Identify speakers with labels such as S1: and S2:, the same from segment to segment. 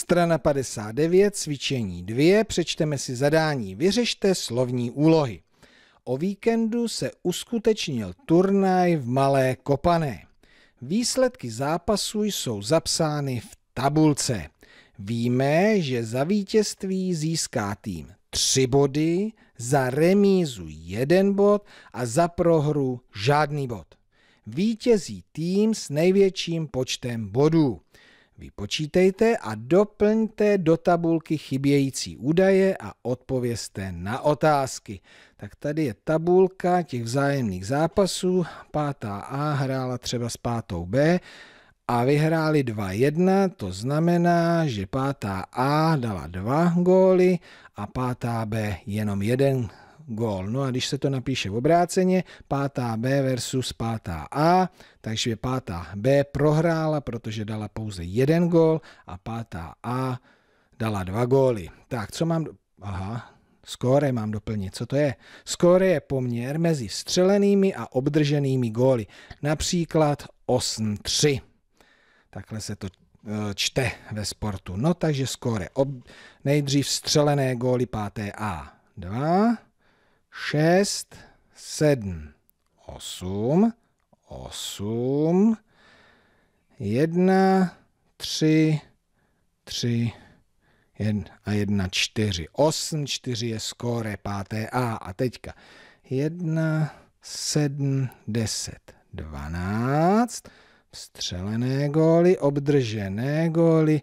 S1: Strana 59, cvičení 2, přečteme si zadání, vyřešte slovní úlohy. O víkendu se uskutečnil turnaj v Malé Kopané. Výsledky zápasu jsou zapsány v tabulce. Víme, že za vítězství získá tým 3 body, za remízu 1 bod a za prohru žádný bod. Vítězí tým s největším počtem bodů. Vypočítejte a doplňte do tabulky chybějící údaje a odpovězte na otázky. Tak tady je tabulka těch vzájemných zápasů. Pátá A hrála třeba s pátou B a vyhráli 2-1, to znamená, že pátá A dala dva góly a pátá B jenom jeden gól. No a když se to napíše v obráceně, pátá B versus pátá A, takže pátá B prohrála, protože dala pouze jeden gól a pátá A dala dva góly. Tak, co mám... Aha, Skóre mám doplnit. Co to je? Skóre je poměr mezi střelenými a obdrženými góly. Například 8-3. Takhle se to e, čte ve sportu. No takže skóre. Ob... Nejdřív střelené góly páté A. 2 šest, sedm, osm, osm, jedna, tři, tři, jedna a jedna, čtyři. Osm, čtyři je skóre, páté A. A teďka jedna, sedm, deset, 12, vstřelené góly, obdržené góly,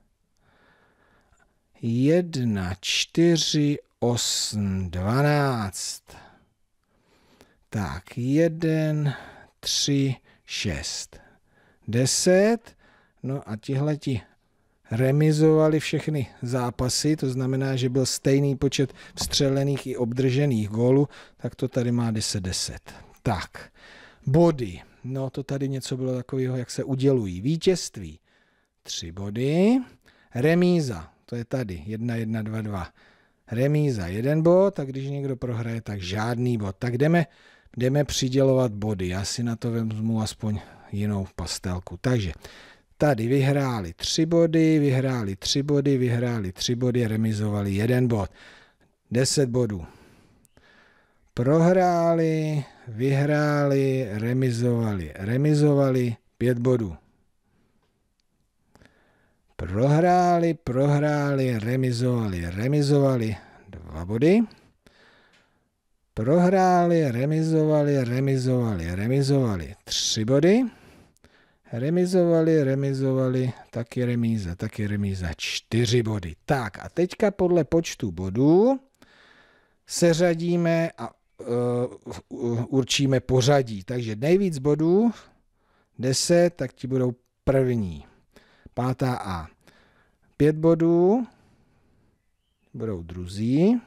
S1: 1, 4, 8, 12. Tak, 1, 3, 6, 10. No a tihle ti remizovali všechny zápasy, to znamená, že byl stejný počet vstřelených i obdržených gólů, tak to tady má 10-10. Tak, body. No to tady něco bylo takového, jak se udělují. Vítězství 3 body, remíza to je tady, 1, 1, 2, 2. Remíza jeden bod a když někdo prohraje, tak žádný bod. Tak jdeme, jdeme přidělovat body. Já si na to vezmu aspoň jinou pastelku. Takže tady vyhráli tři body, vyhráli tři body, vyhráli tři body, remizovali jeden bod. 10 bodů. Prohráli, vyhráli, remizovali, remizovali, pět bodů. Prohráli, prohráli, remizovali, remizovali, dva body. Prohráli, remizovali, remizovali, remizovali, tři body. Remizovali, remizovali, taky remíza, taky remíza, čtyři body. Tak a teďka podle počtu bodů seřadíme a uh, určíme pořadí. Takže nejvíc bodů, deset, tak ti budou první. Pátá A. Pět bodů. Budou druzí.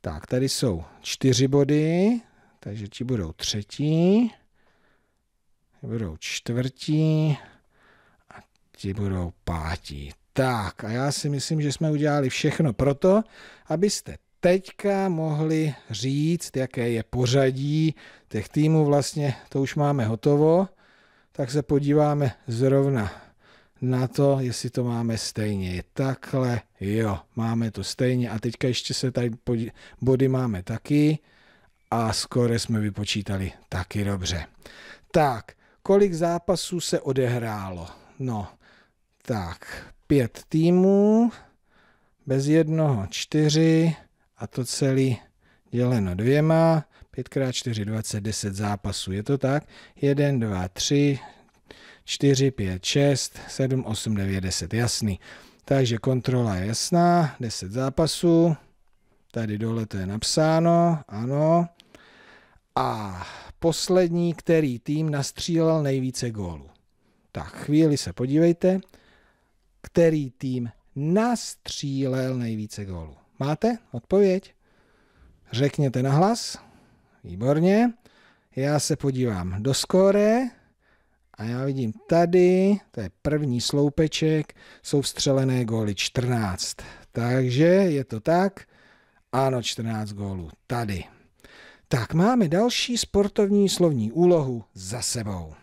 S1: Tak, tady jsou čtyři body, takže ti budou třetí. Budou čtvrtí. A ti budou pátí. Tak, a já si myslím, že jsme udělali všechno proto, abyste teďka mohli říct, jaké je pořadí těch týmů. Vlastně to už máme hotovo tak se podíváme zrovna na to, jestli to máme stejně. Takhle, jo, máme to stejně. A teďka ještě se tady body máme taky a skore jsme vypočítali taky dobře. Tak, kolik zápasů se odehrálo? No, tak, pět týmů, bez jednoho čtyři a to celý děleno dvěma, 5x4, 20, 10 zápasů, je to tak? 1, 2, 3, 4, 5, 6, 7, 8, 9, 10, jasný. Takže kontrola je jasná, 10 zápasů, tady dole to je napsáno, ano. A poslední, který tým nastřílel nejvíce gólů. Tak chvíli se podívejte, který tým nastřílel nejvíce gólů. Máte odpověď? Řekněte nahlas. Výborně. Já se podívám do skóre a já vidím tady, to je první sloupeček, jsou vstřelené góly 14. Takže je to tak. Ano, 14 gólů. Tady. Tak máme další sportovní slovní úlohu za sebou.